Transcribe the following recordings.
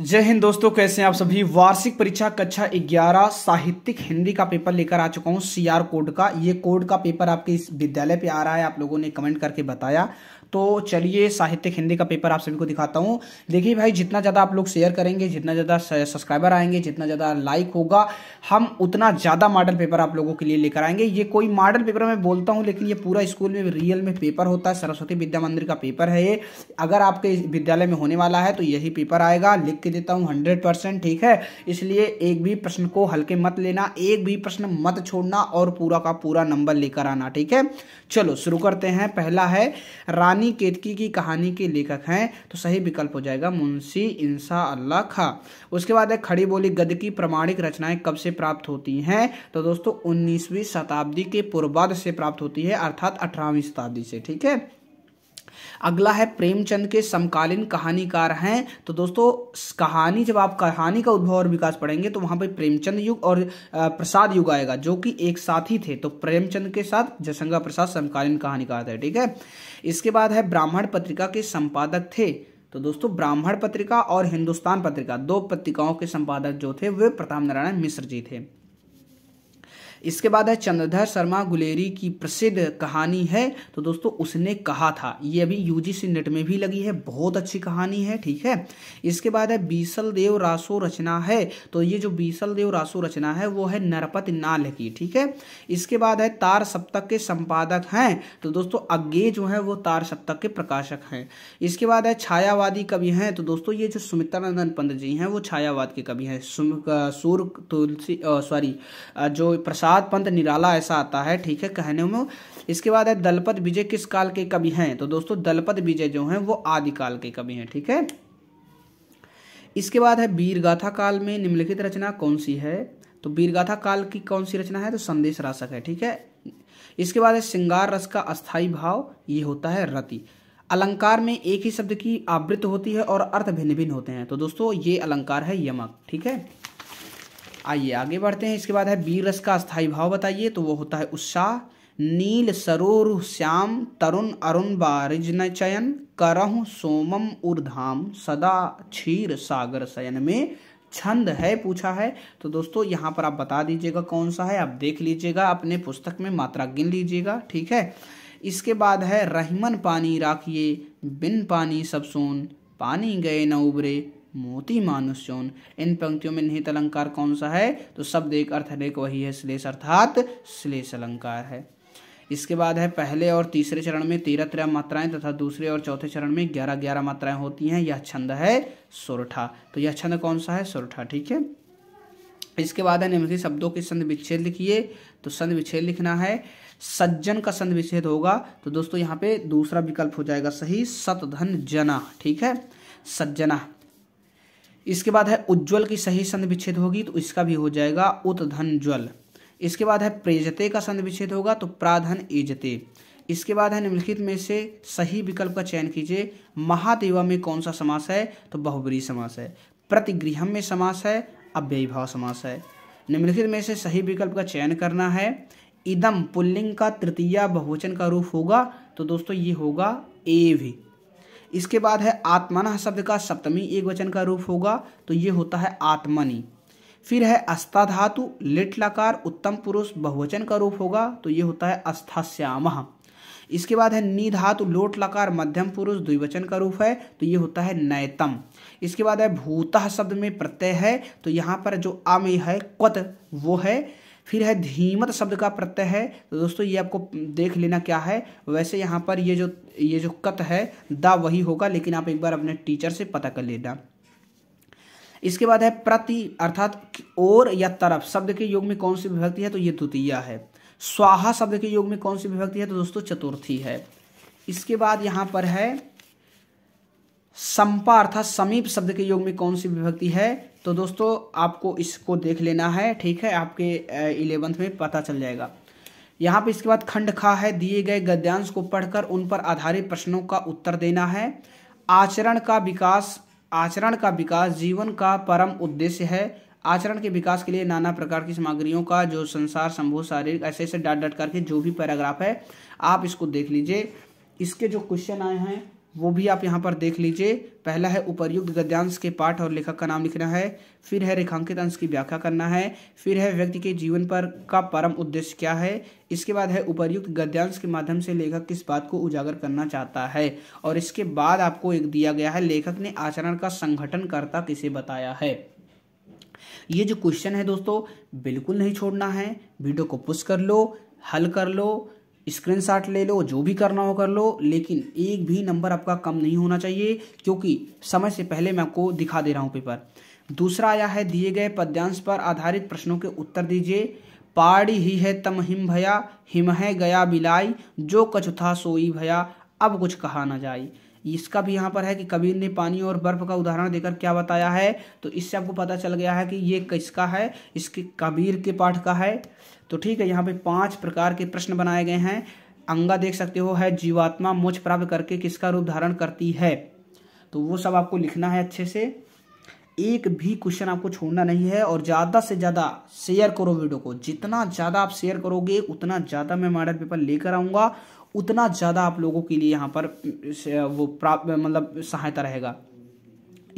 जय हिंद दोस्तों कैसे हैं आप सभी वार्षिक परीक्षा कक्षा 11 साहित्यिक हिंदी का पेपर लेकर आ चुका हूं सीआर कोड का ये कोड का पेपर आपके इस विद्यालय पे आ रहा है आप लोगों ने कमेंट करके बताया तो चलिए साहित्यिक हिंदी का पेपर आप सभी को दिखाता हूँ देखिए भाई जितना ज़्यादा आप लोग शेयर करेंगे जितना ज़्यादा सब्सक्राइबर आएंगे जितना ज़्यादा लाइक होगा हम उतना ज़्यादा मॉडल पेपर आप लोगों के लिए लेकर आएंगे ये कोई मॉडल पेपर मैं बोलता हूँ लेकिन ये पूरा स्कूल में रियल में पेपर होता है सरस्वती विद्या मंदिर का पेपर है ये अगर आपके विद्यालय में होने वाला है तो यही पेपर आएगा लिख के देता हूँ हंड्रेड परसेंट ठीक है इसलिए एक भी प्रश्न को हल्के मत लेना एक भी प्रश्न मत छोड़ना और पूरा का पूरा नंबर लेकर आना ठीक है चलो शुरू करते हैं पहला है रानी रानी केतकी की कहानी के लेखक हैं तो सही विकल्प हो जाएगा मुंशी इंसा अल्लाह खा उसके बाद है खड़ी बोली गद की प्रमाणिक रचनाएं कब से प्राप्त होती हैं तो दोस्तों 19वीं शताब्दी के पूर्वाध से प्राप्त होती है अर्थात अठारहवीं शताब्दी से ठीक है अगला है प्रेमचंद के समकालीन कहानीकार हैं तो दोस्तों कहानी जब आप कहानी का उद्भव और विकास पढ़ेंगे तो वहां पर प्रेमचंद युग और प्रसाद युग आएगा जो कि एक साथ ही थे तो प्रेमचंद के साथ जयशंकर प्रसाद समकालीन कहानीकार थे ठीक है इसके बाद है ब्राह्मण पत्रिका के संपादक थे तो दोस्तों ब्राह्मण पत्रिका और हिंदुस्तान पत्रिका दो पत्रिकाओं के संपादक जो थे वे प्रताप नारायण मिश्र जी थे इसके बाद है चंद्रधर शर्मा गुलेरी की प्रसिद्ध कहानी है तो दोस्तों उसने कहा था ये अभी यूजीसी नेट में भी लगी है बहुत अच्छी कहानी है ठीक है इसके बाद है बीसल देव रासो रचना है तो ये जो बीसल देव रासो रचना है वो है नरपत नाल की ठीक है इसके बाद है तार सप्तक के संपादक हैं तो दोस्तों अज्ञे जो है वो तार सप्तक के प्रकाशक हैं इसके बाद है छायावादी कवि हैं तो दोस्तों ये जो सुमित्रानंदन पंत जी हैं वो छायावाद के कवि हैं सूर्य तुलसी सॉरी जो प्रसाद प्रहलाद पंत निराला ऐसा आता है ठीक है कहने में इसके बाद है दलपत विजय किस काल के कवि हैं तो दोस्तों दलपत विजय जो हैं वो आदिकाल के कवि हैं ठीक है इसके बाद है वीरगाथा काल में निम्नलिखित रचना कौन सी है तो वीरगाथा काल की कौन सी रचना है तो संदेश राशक है ठीक है इसके बाद है श्रृंगार रस का अस्थाई भाव ये होता है रति अलंकार में एक ही शब्द की आवृत्त होती है और अर्थ भिन्न भिन्न होते हैं तो दोस्तों ये अलंकार है यमक ठीक है आइए आगे बढ़ते हैं इसके बाद है बी रस का स्थायी भाव बताइए तो वो होता है उत्साह नील सरोर श्याम तरुण अरुण बारिज न चयन करहु सोमम उर्धाम सदा क्षीर सागर शयन में छंद है पूछा है तो दोस्तों यहाँ पर आप बता दीजिएगा कौन सा है आप देख लीजिएगा अपने पुस्तक में मात्रा गिन लीजिएगा ठीक है इसके बाद है रहमन पानी राखिए बिन पानी सब सोन पानी गए न उबरे मोती मानुष यौन इन पंक्तियों में निहित अलंकार कौन सा है तो शब्द एक अर्थ अनेक वही है श्लेष अर्थात श्लेष अलंकार है इसके बाद है पहले और तीसरे चरण में तेरह तेरह मात्राएं तथा दूसरे और चौथे चरण में ग्यारह ग्यारह मात्राएं होती हैं यह छंद है सुरठा तो यह छंद कौन सा है सुरठा ठीक है इसके बाद है निम्नलिखित शब्दों के संध विच्छेद लिखिए तो संध विच्छेद लिखना है सज्जन का संध विच्छेद होगा तो दोस्तों यहाँ पे दूसरा विकल्प हो जाएगा सही सतधन जना ठीक है सज्जना इसके बाद है उज्ज्वल की सही संधि विच्छेद होगी तो इसका भी हो जाएगा उत्धन ज्वल इसके बाद है प्रेजते का संधि विच्छेद होगा तो प्राधन एजते इसके बाद है निम्नलिखित में से सही विकल्प का चयन कीजिए महादेवा में कौन सा समास है तो बहुबरी समास है प्रतिगृहम में समास है अव्ययभाव समास है निम्नलिखित में से सही विकल्प का चयन करना है इदम पुल्लिंग का तृतीय बहुवचन का रूप होगा तो दोस्तों ये होगा ए भी इसके बाद है आत्मना शब्द का सप्तमी एक वचन का रूप होगा तो ये होता है आत्मनि फिर है अस्थाधातु लिट लिटलाकार उत्तम पुरुष बहुवचन का रूप होगा तो ये होता है अस्थाश्याम इसके बाद है नी धातु लोट लकार मध्यम पुरुष द्विवचन का रूप है तो ये होता है नैतम इसके बाद है भूतः शब्द में प्रत्यय है तो यहाँ पर जो आमय है क्वत वो है फिर है धीमत शब्द का प्रत्यय है तो दोस्तों ये आपको देख लेना क्या है वैसे यहाँ पर ये जो ये जो कत है द वही होगा लेकिन आप एक बार अपने टीचर से पता कर लेना इसके बाद है प्रति अर्थात और या तरफ शब्द के योग में कौन सी विभक्ति है तो ये द्वितीय है स्वाहा शब्द के योग में कौन सी विभक्ति है तो दोस्तों चतुर्थी है इसके बाद यहां पर है संपा अर्थात समीप शब्द के योग में कौन सी विभक्ति है तो दोस्तों आपको इसको देख लेना है ठीक है आपके इलेवंथ में पता चल जाएगा यहाँ पे इसके बाद खंड खा है दिए गए गद्यांश को पढ़कर उन पर आधारित प्रश्नों का उत्तर देना है आचरण का विकास आचरण का विकास जीवन का परम उद्देश्य है आचरण के विकास के लिए नाना प्रकार की सामग्रियों का जो संसार संभव शारीरिक ऐसे ऐसे डाट डट करके जो भी पैराग्राफ है आप इसको देख लीजिए इसके जो क्वेश्चन आए हैं वो भी आप यहाँ पर देख लीजिए पहला है उपरयुक्त गद्यांश के पाठ और लेखक का नाम लिखना है फिर है रेखांकित अंश की व्याख्या करना है फिर है व्यक्ति के जीवन पर का परम उद्देश्य क्या है इसके बाद है उपरयुक्त गद्यांश के माध्यम से लेखक किस बात को उजागर करना चाहता है और इसके बाद आपको एक दिया गया है लेखक ने आचरण का संगठन करता किसे बताया है ये जो क्वेश्चन है दोस्तों बिल्कुल नहीं छोड़ना है वीडियो को पुश कर लो हल कर लो स्क्रीनशॉट ले लो जो भी करना हो कर लो लेकिन एक भी नंबर आपका कम नहीं होना चाहिए क्योंकि समय से पहले मैं आपको दिखा दे रहा हूँ पेपर दूसरा आया है दिए गए पद्यांश पर आधारित प्रश्नों के उत्तर दीजिए पाड़ी ही है तम हिम भया हिम है गया बिलाई जो कछु था सोई भया अब कुछ कहा ना जाए इसका भी यहाँ पर है कि कबीर ने पानी और बर्फ का उदाहरण देकर क्या बताया है तो इससे आपको पता चल गया है कि ये किसका है इसके कबीर के पाठ का है तो ठीक है यहाँ पे पांच प्रकार के प्रश्न बनाए गए हैं अंगा देख सकते हो है जीवात्मा मोक्ष प्राप्त करके किसका रूप धारण करती है तो वो सब आपको लिखना है अच्छे से एक भी क्वेश्चन आपको छोड़ना नहीं है और ज़्यादा से ज़्यादा शेयर करो वीडियो को जितना ज़्यादा आप शेयर करोगे उतना ज़्यादा मैं मॉडल पेपर लेकर आऊंगा उतना ज़्यादा आप लोगों के लिए यहाँ पर वो प्राप्त मतलब सहायता रहेगा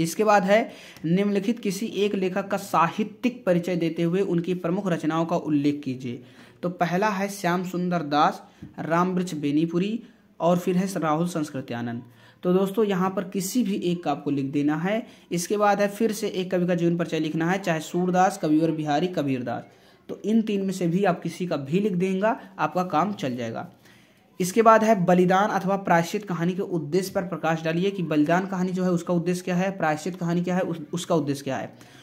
इसके बाद है निम्नलिखित किसी एक लेखक का साहित्यिक परिचय देते हुए उनकी प्रमुख रचनाओं का उल्लेख कीजिए तो पहला है श्याम सुंदर दास रामवृक्ष बेनीपुरी और फिर है राहुल संस्कृत्यानंद तो दोस्तों यहाँ पर किसी भी एक का आपको लिख देना है इसके बाद है फिर से एक कवि का जीवन परिचय लिखना है चाहे सूरदास कबीर बिहारी कबीरदास तो इन तीन में से भी आप किसी का भी लिख देंगे आपका काम चल जाएगा इसके बाद है बलिदान अथवा प्रायश्चित कहानी के उद्देश्य पर प्रकाश डालिए कि बलिदान कहानी जो है उसका उद्देश्य क्या है प्रायश्चित कहानी क्या है उस, उसका उद्देश्य क्या है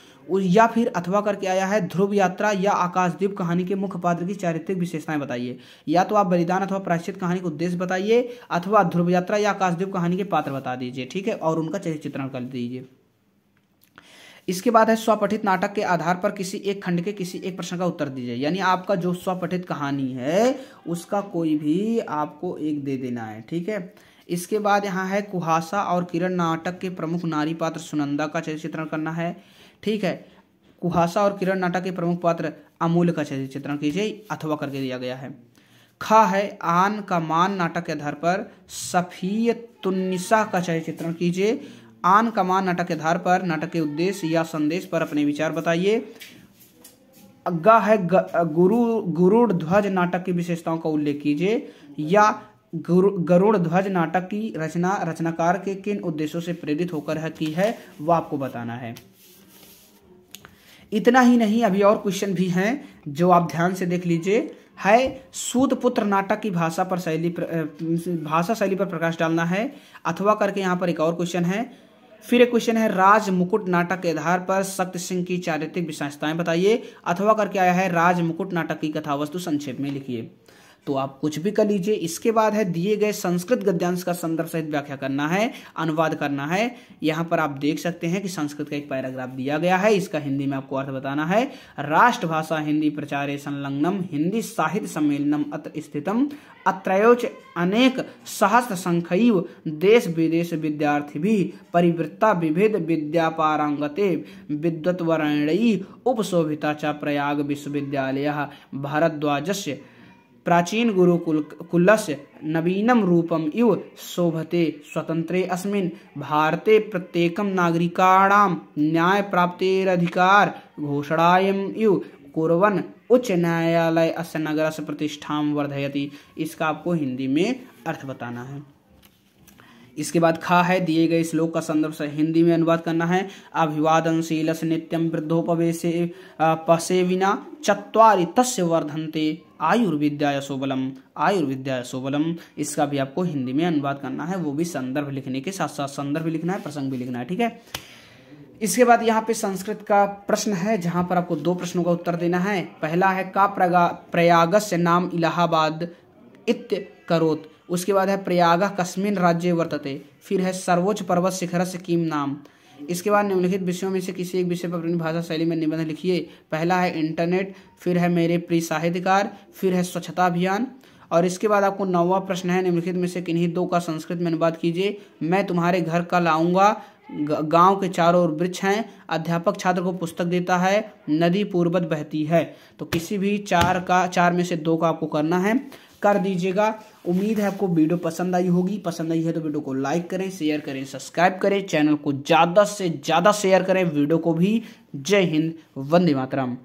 या फिर अथवा करके आया है ध्रुव यात्रा या आकाशदीप कहानी के मुख्य पात्र की चारित्रिक विशेषताएं बताइए या तो आप बलिदान अथवा प्रायश्चित कहानी का उद्देश्य बताइए अथवा ध्रुव यात्रा या आकाशदीप कहानी के पात्र बता दीजिए ठीक है और उनका चरित्र चित्रण कर दीजिए इसके बाद है स्वपठित नाटक के आधार पर किसी एक खंड के किसी एक प्रश्न का उत्तर दीजिए यानी आपका जो स्वपठित कहानी है उसका कोई भी आपको एक दे देना है ठीक है इसके बाद यहाँ है कुहासा और किरण नाटक के प्रमुख नारी पात्र सुनंदा का चित्रण करना है ठीक है कुहासा और किरण नाटक के प्रमुख पात्र अमूल का चित्रण कीजिए अथवा करके दिया गया है खा है आन का मान नाटक के आधार पर सफ़ीय तुन्निसा का चित्रण कीजिए आन कमान नाटक के आधार पर नाटक के उद्देश्य या संदेश पर अपने विचार बताइए ग है गुरु गुरुड़ ध्वज नाटक की विशेषताओं का उल्लेख कीजिए या गुरु गरुड़ ध्वज नाटक की रचना रचनाकार के किन उद्देश्यों से प्रेरित होकर है की है वह आपको बताना है इतना ही नहीं अभी और क्वेश्चन भी हैं जो आप ध्यान से देख लीजिए है पुत्र नाटक की भाषा पर शैली भाषा शैली पर प्रकाश डालना है अथवा करके यहाँ पर एक और क्वेश्चन है फिर एक क्वेश्चन है राज मुकुट नाटक के आधार पर शक्ति सिंह की चारित्रिक विशेषताएं बताइए अथवा करके आया है राज मुकुट नाटक की कथा वस्तु संक्षेप में लिखिए तो आप कुछ भी कर लीजिए इसके बाद है दिए गए संस्कृत गद्यांश का संदर्भ सहित व्याख्या करना है अनुवाद करना है यहाँ पर आप देख सकते हैं कि संस्कृत का एक पैराग्राफ दिया गया है इसका हिंदी में आपको अर्थ बताना है राष्ट्रभाषा हिंदी प्रचारे संलग्नम हिंदी साहित्य सम्मेलनम अत्र स्थितम अत्रोच अनेक सहस्त्र संख्यव देश विदेश विद्यार्थी भी परिवृत्ता विभिद विद्यापारांगते विद्वत्वरणयी उपशोभिता प्रयाग विश्वविद्यालय भारद्वाजस्य प्राचीन गुरुकुल कुलस्य नवीनम रूपम इव शोभते स्वतंत्रे अस्मिन् भारते प्रत्येकं न्याय न्यायप्राप्तेरधिकार घोषणायम् इव कुरवन उच्च न्यायालय अस्य नगरस्य प्रतिष्ठा वर्धयती इसका आपको हिंदी में अर्थ बताना है इसके बाद खा है दिए गए श्लोक का संदर्भ से हिंदी में अनुवाद करना है अभिवादनशील नित्यम वृद्धोपवेश पसेविना चतरी तस्य वर्धनते आयुर्विद्या यशोबलम आयुर्विद्या यशोबलम इसका भी आपको हिंदी में अनुवाद करना है वो भी संदर्भ लिखने के साथ साथ संदर्भ लिखना है प्रसंग भी लिखना है ठीक है इसके बाद यहाँ पे संस्कृत का प्रश्न है जहां पर आपको दो प्रश्नों का उत्तर देना है पहला है का प्रयागस नाम इलाहाबाद इत्य करोत उसके बाद है प्रयाग कस्मिन राज्य वर्तते फिर है सर्वोच्च पर्वत शिखर से किम नाम इसके बाद निम्नलिखित विषयों में से किसी एक विषय पर अपनी भाषा शैली में निबंध लिखिए पहला है इंटरनेट फिर है मेरे प्रिय साहित्यकार फिर है स्वच्छता अभियान और इसके बाद आपको नौवा प्रश्न है निम्नलिखित में से किन्हीं दो का संस्कृत में अनुवाद कीजिए मैं तुम्हारे घर का लाऊंगा गांव के चारों ओर वृक्ष हैं अध्यापक छात्र को पुस्तक देता है नदी पूर्वत बहती है तो किसी भी चार का चार में से दो का आपको करना है कर दीजिएगा उम्मीद है आपको वीडियो पसंद आई होगी पसंद आई है तो वीडियो को लाइक करें शेयर करें सब्सक्राइब करें चैनल को ज़्यादा से ज़्यादा शेयर करें वीडियो को भी जय हिंद वंदे मातरम